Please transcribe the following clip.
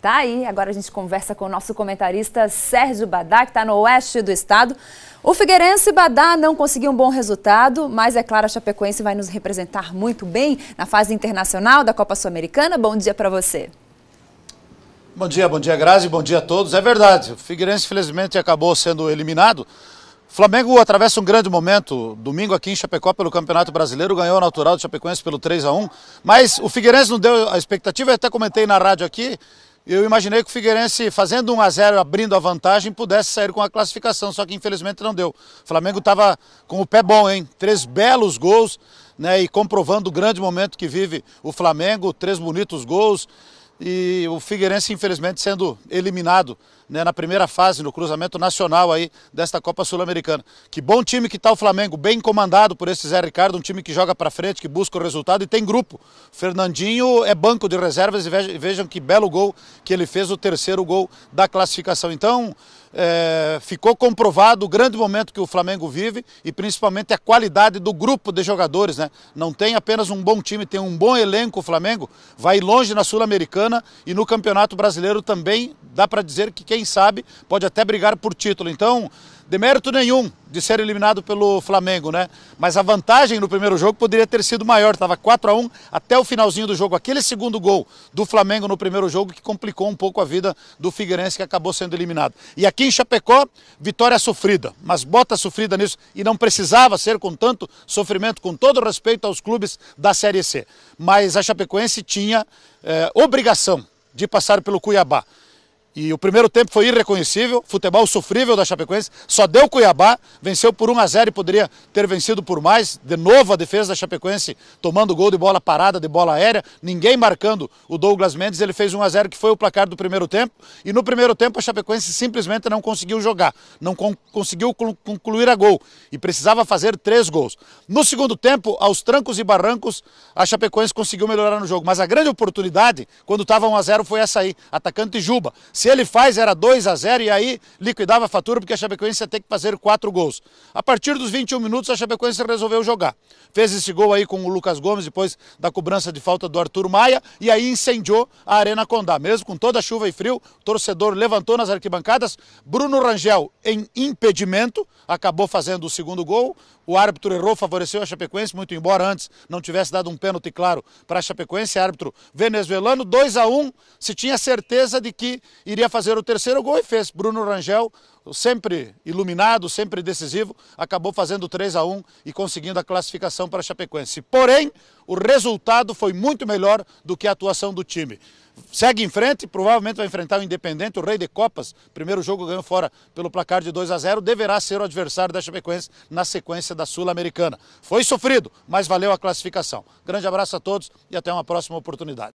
Tá aí, agora a gente conversa com o nosso comentarista Sérgio Badá, que está no oeste do estado. O Figueirense Badá não conseguiu um bom resultado, mas é claro, a Chapecoense vai nos representar muito bem na fase internacional da Copa Sul-Americana. Bom dia para você. Bom dia, bom dia Grazi, bom dia a todos. É verdade, o Figueirense felizmente acabou sendo eliminado. O Flamengo atravessa um grande momento, domingo aqui em Chapecó pelo Campeonato Brasileiro, ganhou o natural do Chapecoense pelo 3 a 1 mas o Figueirense não deu a expectativa, eu até comentei na rádio aqui, eu imaginei que o Figueirense, fazendo 1 a 0 abrindo a vantagem, pudesse sair com a classificação, só que infelizmente não deu. O Flamengo estava com o pé bom, hein? Três belos gols, né? E comprovando o grande momento que vive o Flamengo, três bonitos gols e o Figueirense infelizmente sendo eliminado né, na primeira fase, no cruzamento nacional aí desta Copa Sul-Americana. Que bom time que está o Flamengo, bem comandado por esse Zé Ricardo, um time que joga para frente, que busca o resultado e tem grupo. Fernandinho é banco de reservas e vejam que belo gol que ele fez, o terceiro gol da classificação. Então, é, ficou comprovado o grande momento que o Flamengo vive e principalmente a qualidade do grupo de jogadores. Né? Não tem apenas um bom time, tem um bom elenco o Flamengo, vai longe na Sul-Americana e no Campeonato Brasileiro também dá para dizer que, quem sabe, pode até brigar por título. Então, demérito nenhum de ser eliminado pelo Flamengo, né? Mas a vantagem no primeiro jogo poderia ter sido maior, estava 4 a 1 até o finalzinho do jogo. Aquele segundo gol do Flamengo no primeiro jogo que complicou um pouco a vida do Figueirense que acabou sendo eliminado. E aqui em Chapecó, vitória sofrida, mas bota sofrida nisso e não precisava ser com tanto sofrimento, com todo respeito aos clubes da Série C. Mas a Chapecoense tinha eh, obrigação de passar pelo Cuiabá. E o primeiro tempo foi irreconhecível, futebol sofrível da Chapecoense, só deu Cuiabá, venceu por 1 a 0 e poderia ter vencido por mais. De novo a defesa da Chapecoense tomando gol de bola parada, de bola aérea, ninguém marcando o Douglas Mendes, ele fez 1 a 0 que foi o placar do primeiro tempo. E no primeiro tempo a Chapecoense simplesmente não conseguiu jogar, não con conseguiu concluir a gol e precisava fazer três gols. No segundo tempo, aos trancos e barrancos, a Chapecoense conseguiu melhorar no jogo, mas a grande oportunidade quando estava 1 a 0 foi essa aí, atacante Juba se ele faz, era 2 a 0 e aí liquidava a fatura porque a Chapecoense ia ter que fazer quatro gols. A partir dos 21 minutos, a Chapecoense resolveu jogar. Fez esse gol aí com o Lucas Gomes, depois da cobrança de falta do Arthur Maia, e aí incendiou a Arena Condá. Mesmo com toda a chuva e frio, o torcedor levantou nas arquibancadas. Bruno Rangel, em impedimento, acabou fazendo o segundo gol. O árbitro errou, favoreceu a Chapecoense, muito embora antes não tivesse dado um pênalti claro para a Chapecoense. Árbitro venezuelano, 2 a 1 um, se tinha certeza de que iria fazer o terceiro gol e fez. Bruno Rangel, sempre iluminado, sempre decisivo, acabou fazendo 3 a 1 e conseguindo a classificação para a Chapecoense. Porém, o resultado foi muito melhor do que a atuação do time. Segue em frente, provavelmente vai enfrentar o Independente, o Rei de Copas. Primeiro jogo ganhou fora pelo placar de 2 a 0, deverá ser o adversário da Chapecoense na sequência da Sul-Americana. Foi sofrido, mas valeu a classificação. Grande abraço a todos e até uma próxima oportunidade.